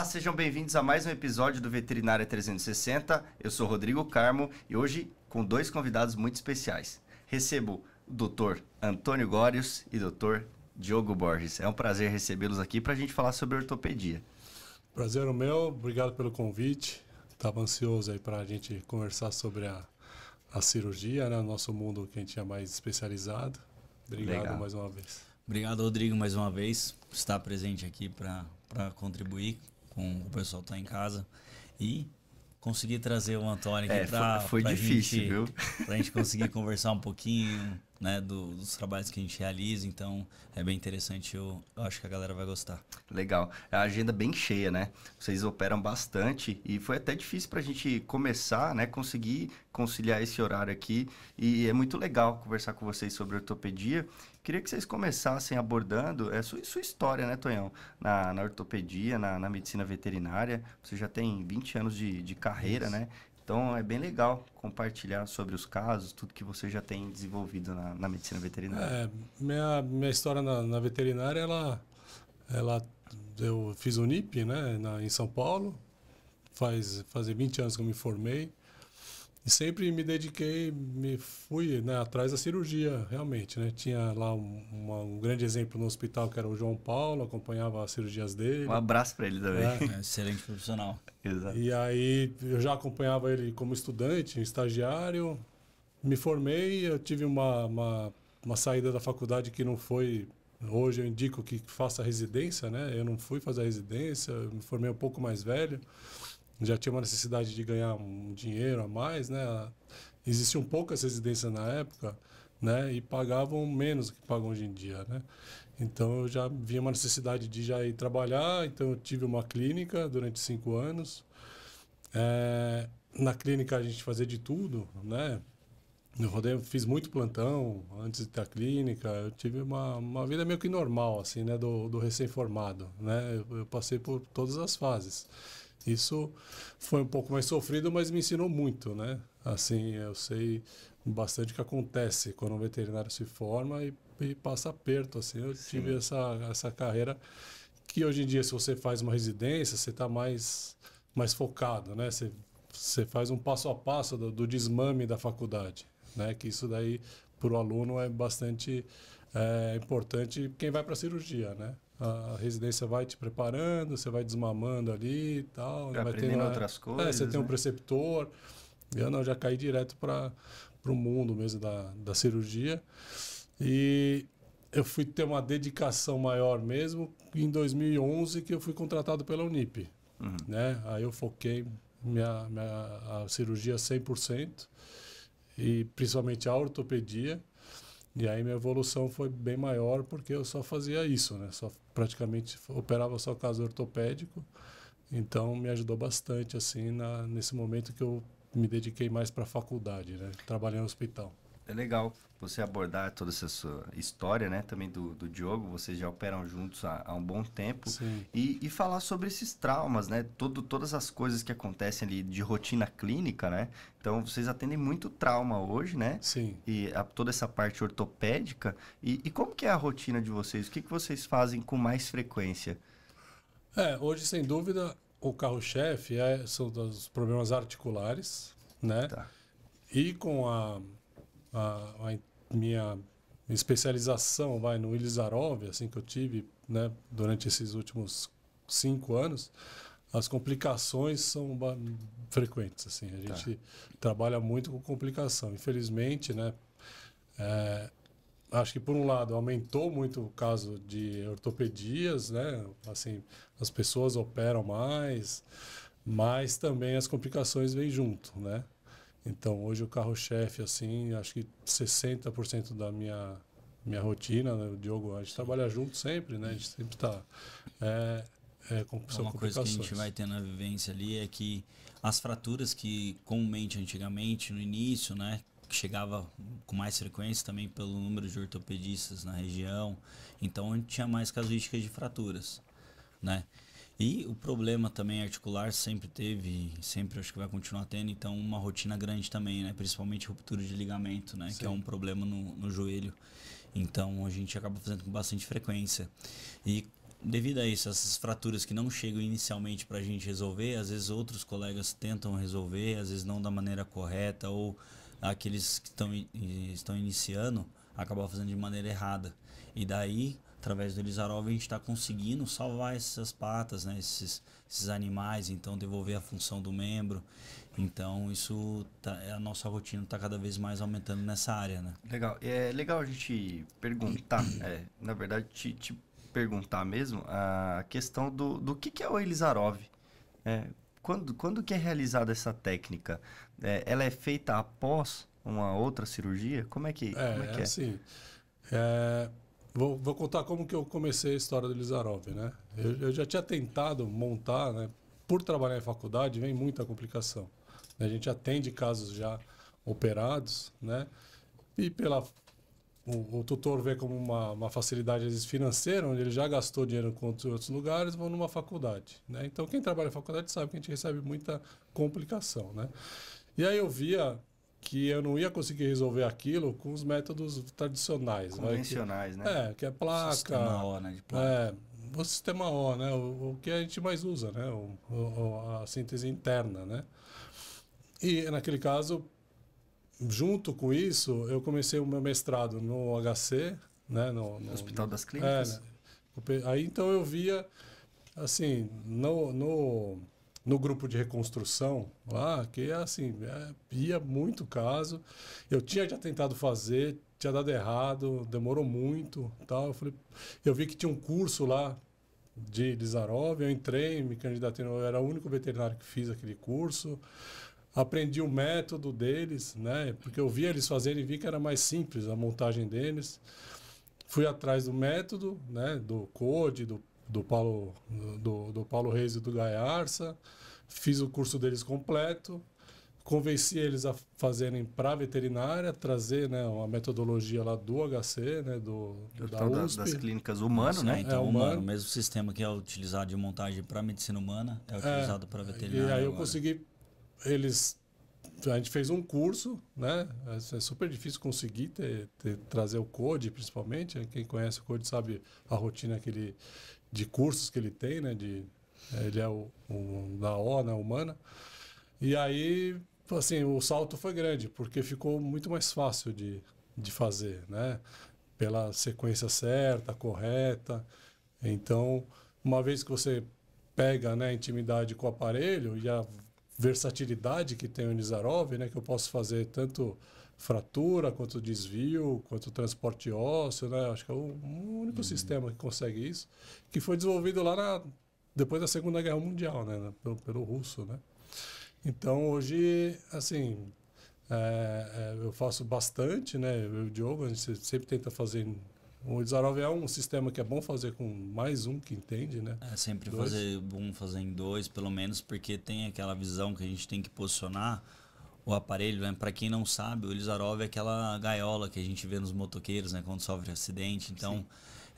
Olá, sejam bem-vindos a mais um episódio do Veterinária 360. Eu sou Rodrigo Carmo e hoje com dois convidados muito especiais. Recebo o Dr. Antônio Górios e Dr. Diogo Borges. É um prazer recebê-los aqui para a gente falar sobre ortopedia. Prazer é o meu, obrigado pelo convite. Estava ansioso aí para a gente conversar sobre a, a cirurgia, né? nosso mundo que a gente é mais especializado. Obrigado Legal. mais uma vez. Obrigado, Rodrigo, mais uma vez, por estar presente aqui para contribuir com o pessoal que tá em casa. E conseguir trazer o Antônio aqui é, pra. Foi, foi pra difícil, gente, viu? Pra gente conseguir conversar um pouquinho, né, do, dos trabalhos que a gente realiza, então é bem interessante, eu, eu, acho que a galera vai gostar. Legal. É a agenda bem cheia, né? Vocês operam bastante e foi até difícil para a gente começar, né, conseguir conciliar esse horário aqui e é muito legal conversar com vocês sobre ortopedia. Queria que vocês começassem abordando é, sua, sua história, né, Tonhão, na, na ortopedia, na, na medicina veterinária. Você já tem 20 anos de, de carreira, Isso. né? Então é bem legal compartilhar sobre os casos, tudo que você já tem desenvolvido na, na medicina veterinária. É, minha, minha história na, na, veterinária, ela, ela, eu fiz o NIP né, na, em São Paulo, faz, faz 20 anos que eu me formei. E sempre me dediquei, me fui né, atrás da cirurgia, realmente. Né? Tinha lá um, uma, um, grande exemplo no hospital que era o João Paulo, acompanhava as cirurgias dele. Um abraço para ele também. É. é, excelente profissional. Exato. E aí eu já acompanhava ele como estudante, estagiário. Me formei, eu tive uma, uma, uma saída da faculdade que não foi Hoje eu indico que faça residência, né? Eu não fui fazer residência, eu me formei um pouco mais velho já tinha uma necessidade de ganhar um dinheiro a mais, né? Existiam poucas residências na época, né? E pagavam menos do que pagam hoje em dia, né? Então eu já vi uma necessidade de já ir trabalhar, então eu tive uma clínica durante cinco anos. É, na clínica a gente fazia de tudo, né? Eu rodei, fiz muito plantão antes da clínica. Eu tive uma, uma vida meio que normal, assim, né? Do, do recém-formado, né? Eu, eu passei por todas as fases. Isso foi um pouco mais sofrido, mas me ensinou muito, né? Assim, eu sei bastante o que acontece quando um veterinário se forma e, e passa perto, assim. Eu Sim. tive essa, essa carreira que hoje em dia, se você faz uma residência, você está mais, mais focado, né? Você, você faz um passo a passo do, do desmame da faculdade, né? Que isso daí, para o aluno, é bastante é, importante quem vai para a cirurgia, né? a residência vai te preparando, você vai desmamando ali e tal. Vai aprendendo tendo, outras coisas. É, você né? tem um né? preceptor. Eu não, já caí direto para o mundo mesmo da, da cirurgia. E eu fui ter uma dedicação maior mesmo em 2011, que eu fui contratado pela Unip. Uhum. Né? Aí eu foquei minha, minha a cirurgia 100%, e principalmente a ortopedia. E aí minha evolução foi bem maior porque eu só fazia isso, né? Só praticamente operava só caso ortopédico. Então me ajudou bastante assim na, nesse momento que eu me dediquei mais para a faculdade, né? Trabalhar no hospital é legal você abordar toda essa sua história, né? Também do, do Diogo, vocês já operam juntos há, há um bom tempo. E, e, falar sobre esses traumas, né? Todo, todas as coisas que acontecem ali de rotina clínica, né? Então, vocês atendem muito trauma hoje, né? Sim. E a, toda essa parte ortopédica. E, e, como que é a rotina de vocês? O que, que vocês fazem com mais frequência? É, hoje, sem dúvida, o carro-chefe é, são os problemas articulares, né? Tá. E com a a, a minha especialização vai no Ilizarov, assim que eu tive né, durante esses últimos cinco anos, as complicações são frequentes. Assim, a tá. gente trabalha muito com complicação. Infelizmente, né, é, acho que por um lado aumentou muito o caso de ortopedias, né, assim as pessoas operam mais, mas também as complicações vêm junto, né. Então, hoje o carro-chefe, assim, acho que 60% da minha, minha rotina, né? o Diogo, a gente trabalha junto sempre, né? A gente sempre está... É, é, com, é Uma coisa que a gente vai ter na vivência ali é que as fraturas que comumente antigamente, no início, né? que chegava com mais frequência também pelo número de ortopedistas na região. Então, a gente tinha mais casuísticas de fraturas, né? E o problema também articular sempre teve, sempre acho que vai continuar tendo, então uma rotina grande também, né? Principalmente ruptura de ligamento, né? Sim. Que é um problema no, no joelho. Então a gente acaba fazendo com bastante frequência. E devido a isso, essas fraturas que não chegam inicialmente para a gente resolver, às vezes outros colegas tentam resolver, às vezes não da maneira correta, ou aqueles que estão, estão iniciando acabam fazendo de maneira errada. E daí através do Elizarov, a gente está conseguindo salvar essas patas, né? Esses, esses, animais, então devolver a função do membro. Então isso tá, a nossa rotina está cada vez mais aumentando nessa área, né? Legal. É legal a gente perguntar, é, na verdade te, te, perguntar mesmo a questão do, do que, que é o Elizarov. É, quando, quando que é realizada essa técnica? É, ela é feita após uma outra cirurgia? Como é que é? Como é, que é? Assim, é, Vou, vou, contar como que eu comecei a história do Lizarov, né? Eu, eu, já tinha tentado montar, né? Por trabalhar em faculdade, vem muita complicação. Né? A gente atende casos já operados, né? E pela... O, o tutor vê como uma, uma facilidade vezes, financeira, onde ele já gastou dinheiro com outros lugares, vão numa faculdade, né? Então, quem trabalha em faculdade sabe que a gente recebe muita complicação, né? E aí eu via que eu não ia conseguir resolver aquilo com os métodos tradicionais. Convencionais, né? Que, né? É, que é placa. Sistema O, né? De placa. É, o sistema O, né? O, o, que a gente mais usa, né? O, o, a síntese interna, né? E naquele caso, junto com isso, eu comecei o meu mestrado no HC, né? No, no Hospital das Clínicas. É, né? aí então eu via, assim, no, no no grupo de reconstrução lá, que é assim, é, ia muito caso. Eu tinha já tentado fazer, tinha dado errado, demorou muito, tal. Eu falei, eu vi que tinha um curso lá de Lizarov, eu entrei, me candidatei, eu era o único veterinário que fiz aquele curso. Aprendi o método deles, né? Porque eu via eles fazerem e vi que era mais simples a montagem deles. Fui atrás do método, né, do code, do do Paulo, do, do Paulo Reis e do Gaiarsa. Fiz o curso deles completo, convenci eles a fazerem para veterinária, trazer né, uma metodologia lá do HC, né, do, é, da tá, USP. Das clínicas humano, né? Sim, né? Então, é, humano. humano. O mesmo sistema que é utilizado de montagem para medicina humana é, é utilizado é, para veterinária. E aí eu agora. consegui, eles a gente fez um curso, né? É, é super difícil conseguir ter, ter, trazer o code, principalmente. Né, quem conhece o code sabe a rotina que ele, de cursos que ele tem, né? De, ele é o, o da O, né? Humana. E aí, assim, o salto foi grande, porque ficou muito mais fácil de, de fazer, né? Pela sequência certa, correta. Então, uma vez que você pega né, a intimidade com o aparelho e versatilidade que tem o Nizarov, né, que eu posso fazer tanto fratura, quanto desvio, quanto transporte ósseo, né? Acho que é o único uhum. sistema que consegue isso, que foi desenvolvido lá na, depois da Segunda Guerra Mundial, né, né pelo, pelo russo, né? Então, hoje, assim, é, é, eu faço bastante, né? Eu o Diogo, a gente sempre tenta fazer o Desarovo é um sistema que é bom fazer com mais um que entende, né? É sempre fazer um, fazer em dois, pelo menos, porque tem aquela visão que a gente tem que posicionar o aparelho, né? Para quem não sabe, o Elizarov é aquela gaiola que a gente vê nos motoqueiros, né? Quando sofre acidente. Então, Sim.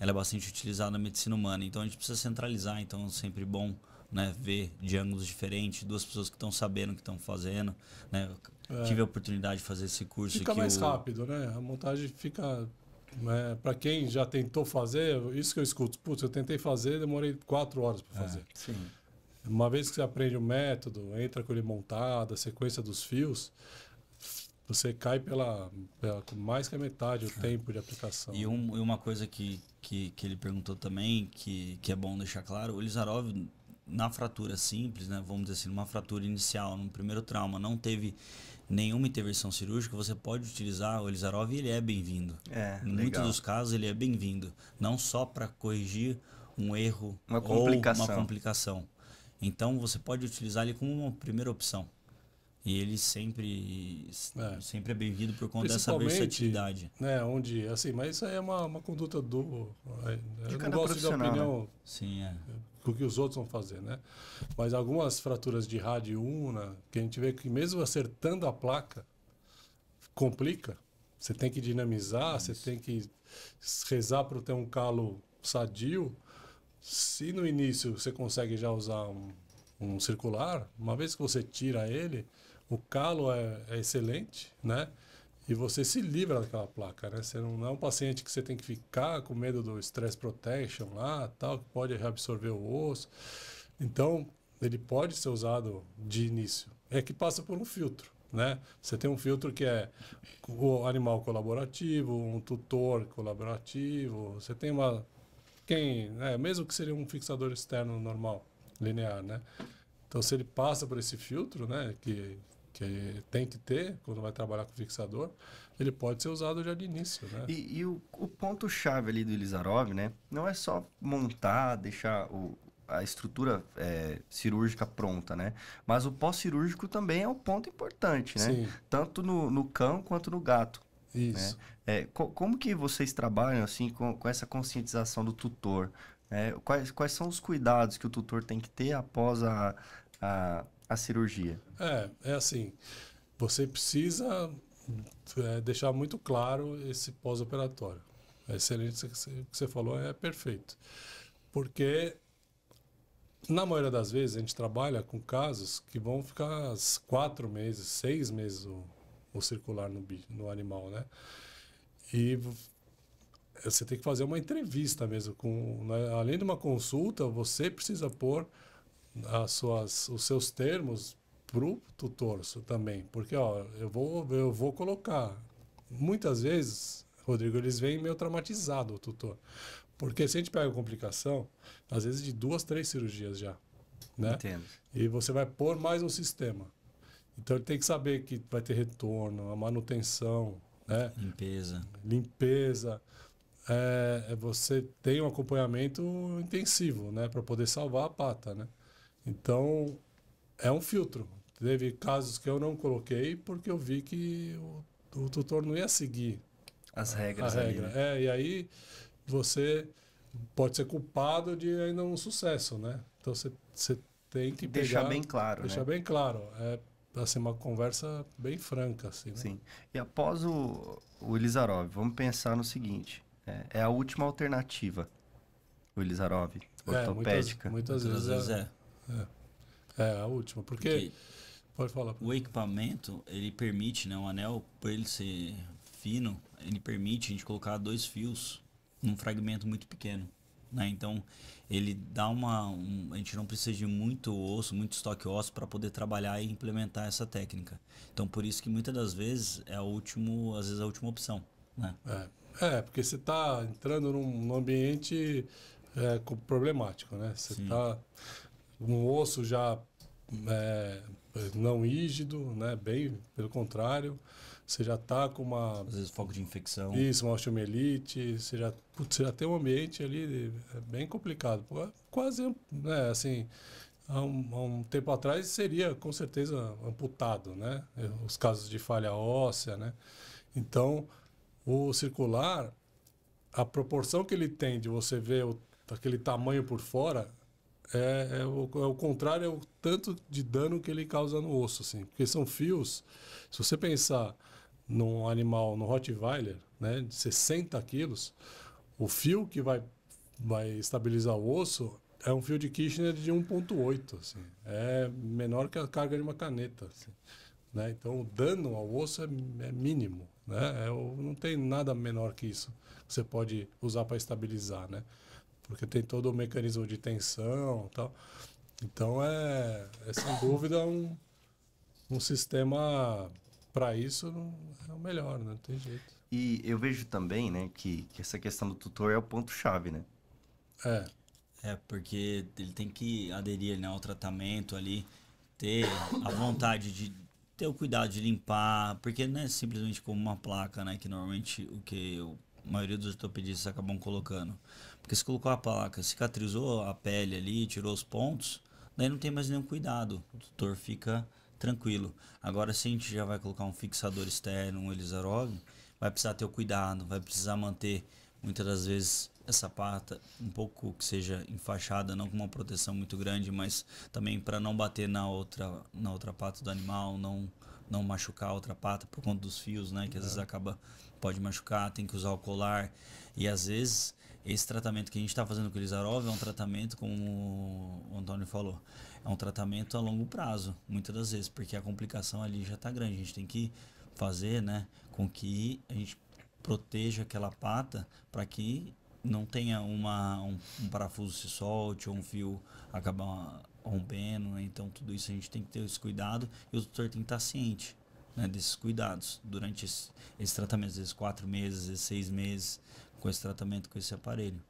ela é bastante utilizada na medicina humana. Então, a gente precisa centralizar. Então, é sempre bom né, ver de ângulos diferentes, duas pessoas que estão sabendo o que estão fazendo. Né? É. Tive a oportunidade de fazer esse curso. Fica mais o... rápido, né? A montagem fica né? para quem já tentou fazer, isso que eu escuto, putz, eu tentei fazer, demorei quatro horas para é, fazer. É, Uma vez que você aprende o método, entra com ele montado, a sequência dos fios, você cai pela, pela mais que a metade do é. tempo de aplicação. E, um, e, uma coisa que, que, que ele perguntou também, que, que é bom deixar claro, o Lizarov na fratura simples, né, vamos dizer assim, numa fratura inicial, num primeiro trauma, não teve nenhuma intervenção cirúrgica, você pode utilizar o Elisarov e ele é bem-vindo. É, em legal. muitos dos casos ele é bem-vindo, não só para corrigir um erro uma ou uma complicação. Então você pode utilizar ele como uma primeira opção. E ele sempre é. sempre é bem-vindo por conta dessa versatilidade. Né, onde, assim, mas isso é uma, uma conduta do. Eu é, é De não gosto de né? opinião. Né? Sim, é. é o que os outros vão fazer, né? Mas algumas fraturas de rádio una, que a gente vê que mesmo acertando a placa, complica. Você tem que dinamizar, você tem que rezar para ter um calo sadio. Se no início você consegue já usar um, um circular, uma vez que você tira ele, o calo é, é excelente, né? E você se livra daquela placa, né? Você não é um paciente que você tem que ficar com medo do stress protection lá, tal, que pode reabsorver o osso. Então, ele pode ser usado de início. É que passa por um filtro, né? Você tem um filtro que é o animal colaborativo, um tutor colaborativo, você tem uma quem, né? mesmo que seria um fixador externo normal, linear, né? Então, se ele passa por esse filtro, né, que que tem que ter quando vai trabalhar com fixador, ele pode ser usado já de início. Né? E, e o, o ponto-chave ali do Elizarov, né? Não é só montar, deixar o, a estrutura é, cirúrgica pronta, né? Mas o pós-cirúrgico também é um ponto importante, né? Sim. Tanto no, no cão quanto no gato. Né. Isso. Né? É, co como que vocês trabalham assim com, com essa conscientização do tutor? É, quais, quais são os cuidados que o tutor tem que ter após a, a a cirurgia? É, é assim. Você precisa é, deixar muito claro esse pós-operatório. A é excelência que você falou é perfeito. Porque, na maioria das vezes, a gente trabalha com casos que vão ficar quatro meses, seis meses o, o circular no, no animal, né? E você tem que fazer uma entrevista mesmo. Com, né? Além de uma consulta, você precisa pôr as suas, os seus termos para o tutor também. Porque, ó, eu vou, eu vou colocar. Muitas vezes, Rodrigo, eles vêm meio traumatizado o tutor. Porque se a gente pega complicação, às vezes de duas, três cirurgias já. Né? Entendo. E você vai pôr mais um sistema. Então ele tem que saber que vai ter retorno, a manutenção, né? Limpeza. Limpeza. É, é você tem um acompanhamento intensivo, né? Para poder salvar a pata, né? Então, é um filtro. Teve casos que eu não coloquei porque eu vi que o, o tutor não ia seguir as regras. A regra. Ali, né? É, e aí você pode ser culpado de ainda um sucesso, né? Então você, você tem que deixar bem claro. Deixar né? bem claro. É assim, uma conversa bem franca. Assim, né? Sim. E após o, o Elizarov, vamos pensar no seguinte: é, é a última alternativa, o Elizarov, ortopédica. É, muitas, muitas, muitas, vezes, é vezes é. é. É, é a última. Porque, porque pode falar. O equipamento, ele permite, né? O anel, por ele ser fino, ele permite a gente colocar dois fios num fragmento muito pequeno. Né? Então, ele dá uma. Um, a gente não precisa de muito osso, muito estoque ósseo para poder trabalhar e implementar essa técnica. Então, por isso que muitas das vezes é a último, às vezes é a última opção. Né? É. é, porque você está entrando num, num ambiente é, problemático, né? Você está um osso já é, não rígido, né? Bem, pelo contrário, você já está com uma... Às vezes foco de infecção. Isso, uma osteomielite, você já, putz, você já tem um ambiente ali é bem complicado. Quase, né, assim, há um, há um, tempo atrás seria com certeza amputado, né? Os casos de falha óssea, né? Então, o circular, a proporção que ele tem de você ver o, aquele tamanho por fora é, é, o, é o contrário, é o tanto de dano que ele causa no osso, assim. Porque são fios, se você pensar num animal, no Rottweiler, né, de 60 quilos, o fio que vai, vai estabilizar o osso é um fio de Kirchner de 1.8, assim. É menor que a carga de uma caneta, assim. Né? Então, o dano ao osso é, é mínimo, né? É, não tem nada menor que isso que você pode usar para estabilizar, né? porque tem todo o mecanismo de tensão e tal. Então é, é sem dúvida um, um sistema para isso é o melhor, né? não tem jeito. E eu vejo também, né, que, que essa questão do tutor é o ponto-chave, né? É. É, porque ele tem que aderir né, ao tratamento ali, ter a vontade de ter o cuidado de limpar, porque não é simplesmente como uma placa, né? Que normalmente o que a maioria dos ortopedistas acabam colocando. Porque se colocou a placa, cicatrizou a pele ali, tirou os pontos, daí não tem mais nenhum cuidado. O doutor fica tranquilo. Agora, se a gente já vai colocar um fixador externo, um Elisarov, vai precisar ter o cuidado, vai precisar manter muitas das vezes essa pata um pouco que seja enfaixada, não com uma proteção muito grande, mas também para não bater na outra, na outra pata do animal, não não machucar a outra pata por conta dos fios, né? Que às é. vezes acaba pode machucar, tem que usar o colar e às vezes esse tratamento que a gente está fazendo com o Elizarov é um tratamento, como o Antônio falou, é um tratamento a longo prazo, muitas das vezes, porque a complicação ali já está grande. A gente tem que fazer né, com que a gente proteja aquela pata para que não tenha uma, um, um, parafuso se solte ou um fio acabar rompendo. Né? Então, tudo isso a gente tem que ter esse cuidado e o doutor tem que estar tá ciente né, desses cuidados durante esse, esse tratamento, às vezes quatro meses, às vezes seis meses com esse tratamento, com esse aparelho.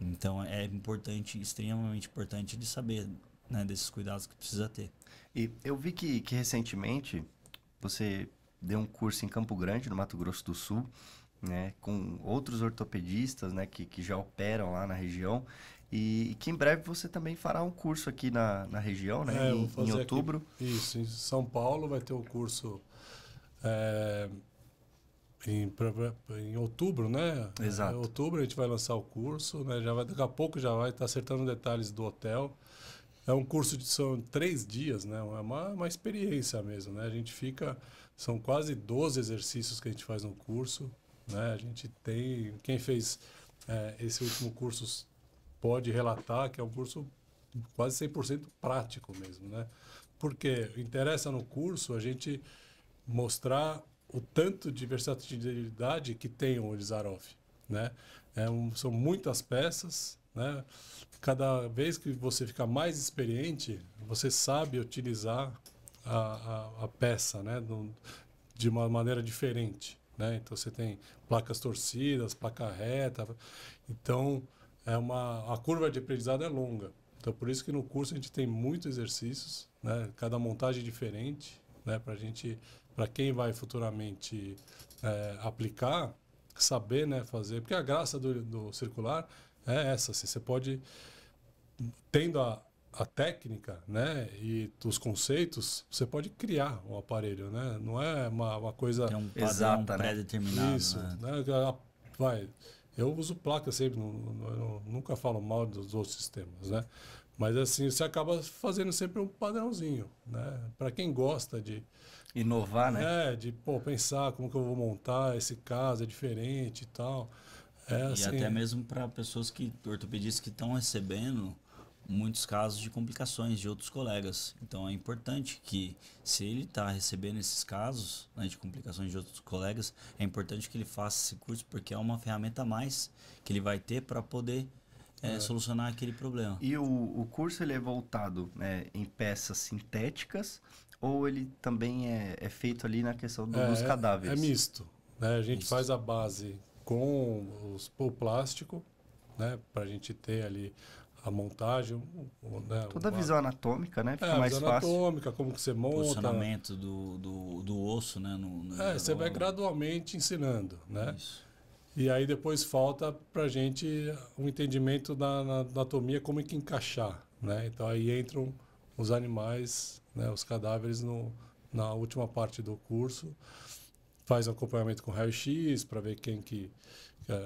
Então é importante, extremamente importante de saber né, desses cuidados que precisa ter. E eu vi que, que recentemente você deu um curso em Campo Grande, no Mato Grosso do Sul, né, com outros ortopedistas né, que, que já operam lá na região. E, e que em breve você também fará um curso aqui na, na região, né? É, em, em, outubro. Aqui, isso, em São Paulo vai ter o um curso é, em, em, outubro, né? Exato. Em é, outubro a gente vai lançar o curso, né? Já vai, daqui a pouco já vai estar tá acertando detalhes do hotel. É um curso de são três dias, né? É uma, uma experiência mesmo, né? A gente fica. São quase 12 exercícios que a gente faz no curso, né? A gente tem. Quem fez é, esse último curso pode relatar que é um curso quase 100% prático mesmo, né? Porque interessa no curso a gente mostrar o tanto de versatilidade que tem o Elizarov, né? É um, são muitas peças, né? Cada vez que você fica mais experiente, você sabe utilizar a, a, a peça, né? de uma maneira diferente, né? Então você tem placas torcidas, placa reta, então é uma a curva de aprendizado é longa. Então por isso que no curso a gente tem muitos exercícios, né? Cada montagem diferente, né? Para a gente para quem vai futuramente é, aplicar, saber né, fazer. Porque a graça do, do circular é essa. Assim, você pode, tendo a, a técnica né, e os conceitos, você pode criar o um aparelho. Né? Não é uma, uma coisa. É um padrão Exata, né? pré-determinado. Né? Isso. Né? né vai eu uso placa sempre, não, não, nunca falo mal dos outros sistemas, né? Mas assim, você acaba fazendo sempre um padrãozinho, né? Para quem gosta de inovar, né? É, de pô, pensar como que eu vou montar esse caso, é diferente e tal. É, e assim, até mesmo para pessoas que ortopedistas que estão recebendo muitos casos de complicações de outros colegas. Então é importante que, se ele está recebendo esses casos né, de complicações de outros colegas, é importante que ele faça esse curso porque é uma ferramenta a mais que ele vai ter para poder é, é. solucionar aquele problema. E o, o curso ele é voltado né, em peças sintéticas ou ele também é, é feito ali na questão do, dos é, cadáveres? É, misto. Né? A gente misto. faz a base com os, o plástico, né, para a gente ter ali a montagem. O, né, Toda uma... a visão anatômica, né? Fica é, mais visão fácil. anatômica, como que você monta. Posicionamento do, do, do osso, né? No, no é, você vai gradualmente ensinando, né? Isso. E aí depois falta para gente um entendimento da, da anatomia, como é que encaixar, né? Então aí entram os animais, né, os cadáveres no, na última parte do curso. Faz um acompanhamento com raio-x para ver quem que é, é,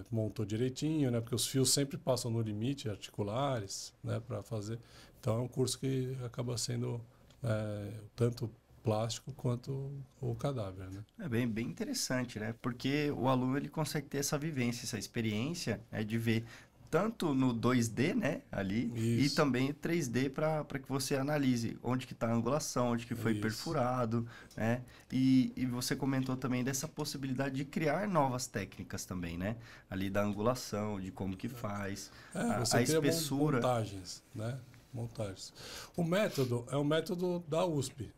é, montou direitinho, né? Porque os fios sempre passam no limite articulares, né? Para fazer. Então é um curso que acaba sendo é, tanto plástico quanto o cadáver, né? É bem, bem interessante, né? Porque o aluno ele consegue ter essa vivência, essa experiência né, de ver tanto no 2D, né, ali, Isso. e também 3D para que você analise onde que está a angulação, onde que foi perfurado, né? E, e você comentou também dessa possibilidade de criar novas técnicas também, né? Ali da angulação, de como que faz, é, a, a espessura. Montagens, né? Montagens. O método é o método da USP.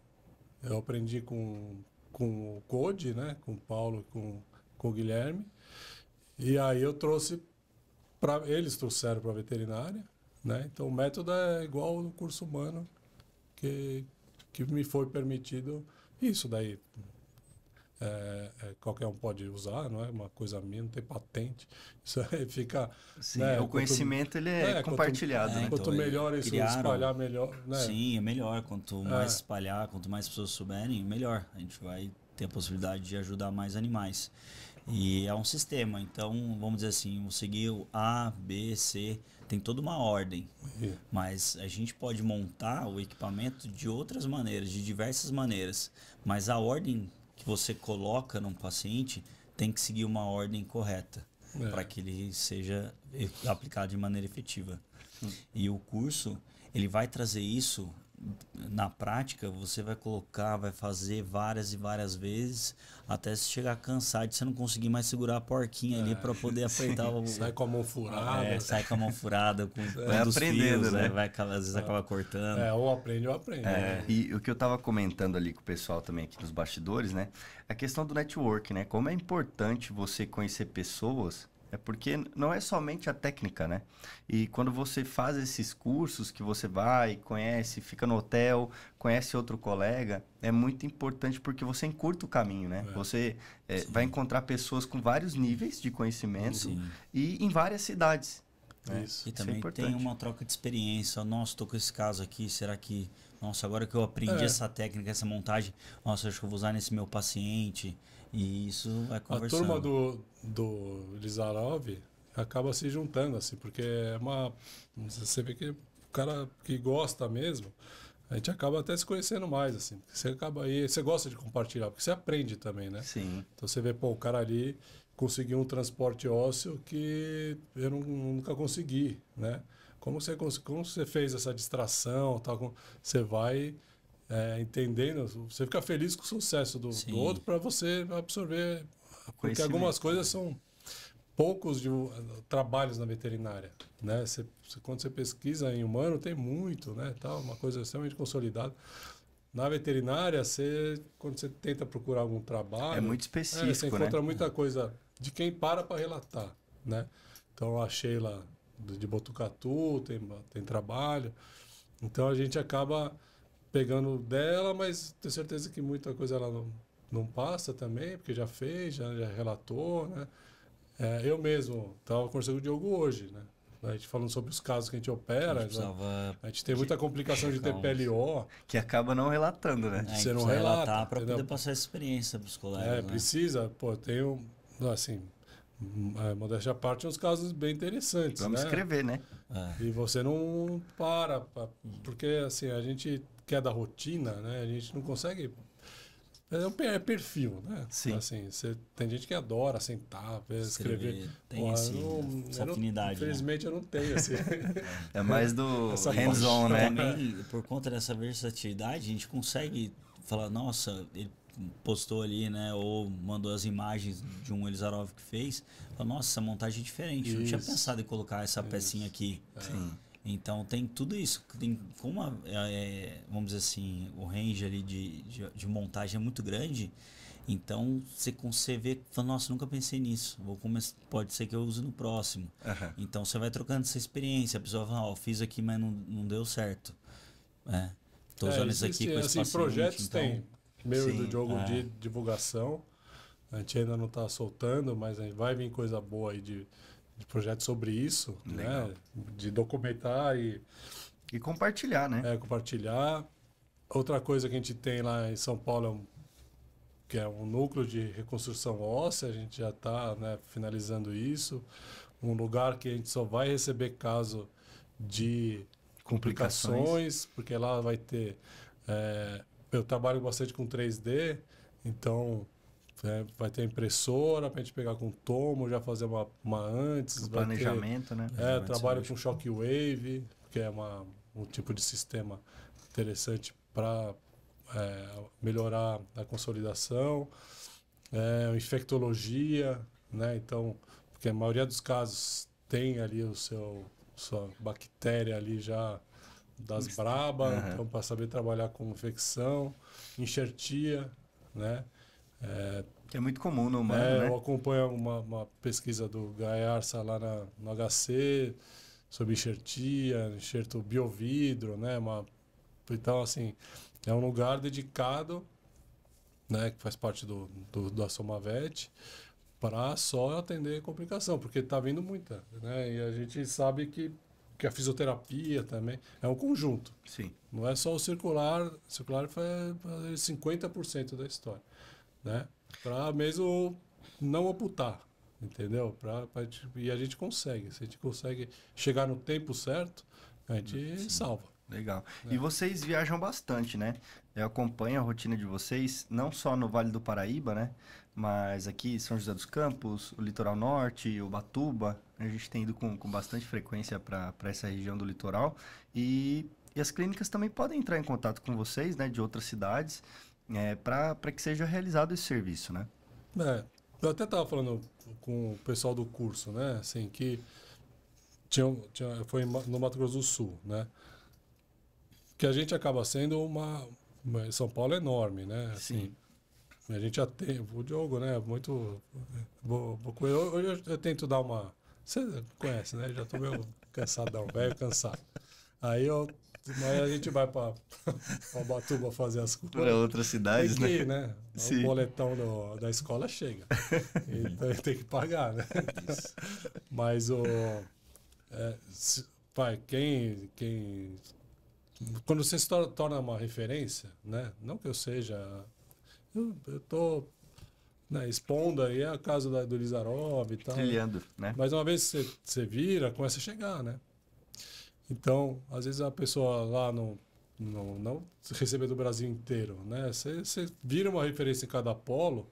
Eu aprendi com, com o Code, né? Com o Paulo, com, com o Guilherme. E aí eu trouxe Pra, eles trouxeram para a veterinária, né? Então o método é igual no curso humano que, que me foi permitido. Isso daí é, é, qualquer um pode usar, não é uma coisa minha, não tem patente. Isso aí fica. Sim, né, o quanto, conhecimento ele é, é compartilhado. Quanto, é, né? quanto então, melhor isso criaram, espalhar, melhor. Né? Sim, é melhor. Quanto é. mais espalhar, quanto mais pessoas souberem, melhor. A gente vai ter a possibilidade de ajudar mais animais. E é um sistema, então vamos dizer assim, seguir o A, B, C, tem toda uma ordem. Uhum. Mas a gente pode montar o equipamento de outras maneiras, de diversas maneiras. Mas a ordem que você coloca num paciente tem que seguir uma ordem correta é. para que ele seja aplicado de maneira efetiva. E o curso ele vai trazer isso na prática, você vai colocar, vai fazer várias e várias vezes até se chegar cansado de você não conseguir mais segurar a porquinha é, ali para poder apertar o. Sai com a mão furada. É, sai com a mão furada, com é, aprendendo, fios, né? Vai, às vezes é. acaba cortando. É, ou aprende ou aprende. É. Né? E o que eu tava comentando ali com o pessoal também aqui nos bastidores, né? A questão do network, né? Como é importante você conhecer pessoas é porque não é somente a técnica, né? E quando você faz esses cursos que você vai, conhece, fica no hotel, conhece outro colega, é muito importante porque você encurta o caminho, né? É. Você é, vai encontrar pessoas com vários níveis de conhecimento Sim. e em várias cidades. É. Isso. E também Isso é tem uma troca de experiência. Nossa, estou com esse caso aqui, será que nossa, agora que eu aprendi é. essa técnica, essa montagem, nossa, acho que eu vou usar nesse meu paciente. E isso vai conversando. A turma do, do Lizarov acaba se juntando, assim, porque é uma. Você vê que o cara que gosta mesmo, a gente acaba até se conhecendo mais, assim. Você acaba aí, você gosta de compartilhar, porque você aprende também, né? Sim. Então você vê, pô, o cara ali conseguiu um transporte ósseo que eu não, nunca consegui, né? Como você, como você fez essa distração? Tal, você vai é, entendendo, você fica feliz com o sucesso do, do outro para você absorver. Porque algumas coisas né? são poucos de, trabalhos na veterinária. Né? Você, quando você pesquisa em humano, tem muito, né? Tal, uma coisa extremamente consolidada. Na veterinária, você, quando você tenta procurar algum trabalho. É muito específico. É, você né? encontra né? muita coisa de quem para para relatar. Né? Então a Sheila de Botucatu, tem, tem trabalho. Então a gente acaba pegando dela, mas tenho certeza que muita coisa ela não, não passa também, porque já fez, já, já relatou, né? É, eu mesmo estava conversando com o Diogo hoje, né? A gente falando sobre os casos que a gente opera. A gente, precisava... a gente tem muita complicação de ter PLO. Que acaba não relatando, né? você não relata. para poder passar experiência para os é, colegas. É, né? precisa. Pô, tem um. Assim, é, modéstia à parte, uns casos bem interessantes. Vamos né? escrever, né? É. E você não para, pra, porque assim, a gente quer é da rotina, né? A gente não consegue. É um perfil, né? Sim. Assim, você, tem gente que adora sentar, escrever. escrever. Tem Pô, esse, eu essa eu afinidade. Não, né? infelizmente né? eu não tenho. Assim. é mais do hands-on, então, né? Também, por conta dessa versatilidade, a gente consegue falar, nossa, ele postou ali, né, ou mandou as imagens de um Elizarov que fez, falou, nossa, essa montagem é diferente, isso. não tinha pensado em colocar essa isso. pecinha aqui. É. Então tem tudo isso, tem como a, é, vamos dizer assim, o range ali de, de, de montagem é muito grande, então você, consegue ver? fala, nossa, nunca pensei nisso, vou começar, pode ser que eu use no próximo. Uhum. Então você vai trocando essa experiência, a pessoa fala, ó, oh, fiz aqui, mas não, não deu certo. É. Tô é, usando é, isso aqui com assim, projetos então, tem meio Sim, do Diogo é. de divulgação. A gente ainda não está soltando, mas vai vir coisa boa aí de, de projeto sobre isso, né? De documentar e... E compartilhar, né? É, compartilhar. Outra coisa que a gente tem lá em São Paulo é um, que é um núcleo de reconstrução óssea, a gente já está né, finalizando isso. Um lugar que a gente só vai receber caso de complicações, complicações porque lá vai ter é, eu trabalho bastante com 3D, então é, vai ter impressora para a gente pegar com tomo, já fazer uma, uma antes. O planejamento, ter, né? É, trabalho com shockwave, que é uma, um tipo de sistema interessante para é, melhorar a consolidação. É, infectologia, né? Então, porque a maioria dos casos tem ali o seu sua bactéria ali já das uhum. braba, uhum. então para saber trabalhar com infecção, enxertia, né? É, que é muito comum no humano, é, né? Eu acompanho uma, uma, pesquisa do Gaiarsa lá na, no HC sobre enxertia, enxerto biovidro, né? Uma, então, assim, é um lugar dedicado, né? Que faz parte do, do da Somavet para só atender complicação, porque está vindo muita, né? E a gente sabe que que a fisioterapia também. É um conjunto. Sim. Não é só o circular. O circular faz 50% da história. Né? Para mesmo não amputar, Entendeu? Pra, pra, e a gente consegue. Se a gente consegue chegar no tempo certo, a gente Sim. salva. Legal. É. E vocês viajam bastante, né? Eu acompanho a rotina de vocês, não só no Vale do Paraíba, né? Mas aqui São José dos Campos, o Litoral Norte, Ubatuba. A gente tem ido com, com bastante frequência para essa região do litoral. E, e as clínicas também podem entrar em contato com vocês, né? De outras cidades, é, para que seja realizado esse serviço, né? É. Eu até estava falando com o pessoal do curso, né? Assim, que tinha, tinha, foi no Mato Grosso do Sul, né? que a gente acaba sendo uma. uma São Paulo é enorme, né? Assim, Sim. A gente já tem. O Diogo, né? Muito. hoje eu, eu, eu, tento dar uma. Você conhece, né? Já tô meio cansadão, velho, cansado. Aí eu. Mas a gente vai para Ubatuba fazer as coisas. Para outras cidades, né? né? Sim. O boletão do, da escola chega. Então tem que pagar, né? Mas o. É, quem, quem quando você se torna, uma referência, né? Não que eu seja. Eu, eu tô né, expondo aí a casa da, do Lizarov e tal. Né? né? Mas uma vez você, você vira, começa a chegar, né? Então, às vezes a pessoa lá no. no não receber do Brasil inteiro, né? Você, você vira uma referência em cada polo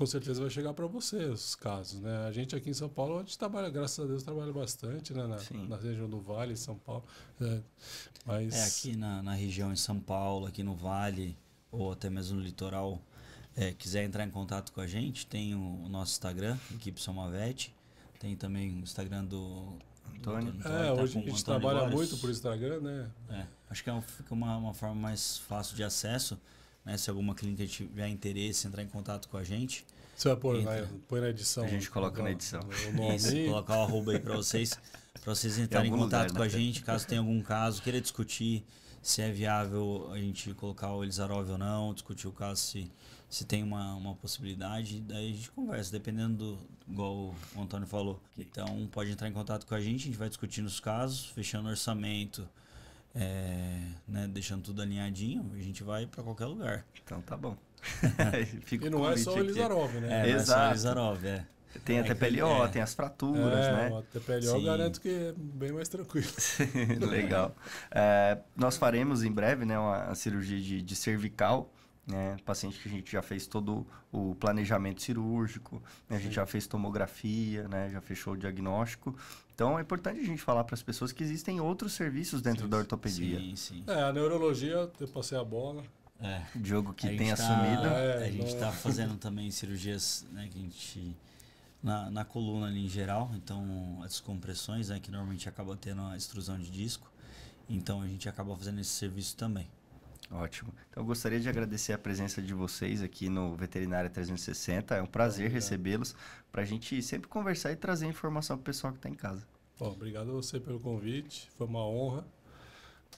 com certeza vai chegar para você os casos, né? A gente aqui em São Paulo, a gente trabalha, graças a Deus, trabalha bastante, né? Na, na região do Vale, São Paulo. É, mas... é aqui na, na, região em São Paulo, aqui no Vale, ou até mesmo no litoral, é, quiser entrar em contato com a gente, tem o, o nosso Instagram, Equipe Somavete. Tem também o Instagram do Antônio. Antônio tá é, tá hoje a gente trabalha Boris. muito por Instagram, né? É, acho que é um, fica uma, uma forma mais fácil de acesso. Né? Se alguma clínica tiver interesse, entrar em contato com a gente. Você vai pôr, na, na edição. A gente né? coloca na edição. O Isso, colocar o arroba aí para vocês, para vocês entrarem em contato lugar, né, com né? a gente, caso tenha algum caso, queira discutir se é viável a gente colocar o Elizarov ou não, discutir o caso se, se tem uma, uma possibilidade, daí a gente conversa, dependendo do, igual o Antônio falou. Então pode entrar em contato com a gente, a gente vai discutindo os casos, fechando orçamento, é, né, deixando tudo alinhadinho, a gente vai para qualquer lugar. Então tá bom. e é né? é, não é só o Elisarov, né? É, Exato. Não é só o é. Tem a é TPLO, é. tem as fraturas, é, né? A TPLO Sim. garanto que é bem mais tranquilo. Legal. nós faremos em breve né, uma cirurgia de, de cervical. Né? Paciente que a gente já fez todo o planejamento cirúrgico, né? a gente já fez tomografia, né? já fechou o diagnóstico. Então é importante a gente falar para as pessoas que existem outros serviços dentro sim, da ortopedia. Sim, sim. É, a neurologia, eu passei a bola. É. Diogo que a tem tá- assumido. Tá, é, a gente está é. fazendo também cirurgias né, que a gente. Na, na coluna ali em geral, então as descompressões, né, que normalmente acaba tendo a extrusão de disco. Então a gente acaba fazendo esse serviço também. Ótimo. Então, eu gostaria de agradecer a presença de vocês aqui no Veterinária 360. É um prazer recebê-los para a gente sempre conversar e trazer informação para o pessoal que está em casa. Bom, obrigado a você pelo convite. Foi uma honra.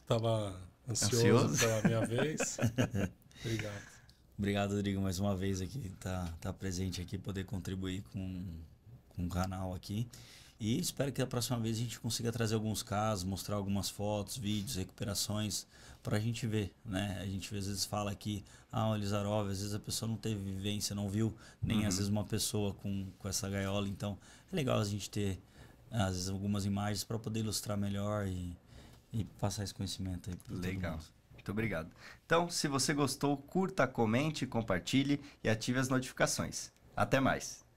Estava ansioso, ansioso pela minha vez. obrigado. Obrigado, Rodrigo, mais uma vez aqui, tá, tá presente aqui, poder contribuir com, com o canal aqui. E espero que a próxima vez a gente consiga trazer alguns casos, mostrar algumas fotos, vídeos, recuperações para a gente ver, né? A gente às vezes fala que, ah, o Elizarov, às vezes a pessoa não teve vivência, não viu, nem uhum. às vezes uma pessoa com, com essa gaiola. Então, é legal a gente ter, às vezes, algumas imagens para poder ilustrar melhor e, e passar esse conhecimento aí para Legal. Muito obrigado. Então, se você gostou, curta, comente, compartilhe e ative as notificações. Até mais.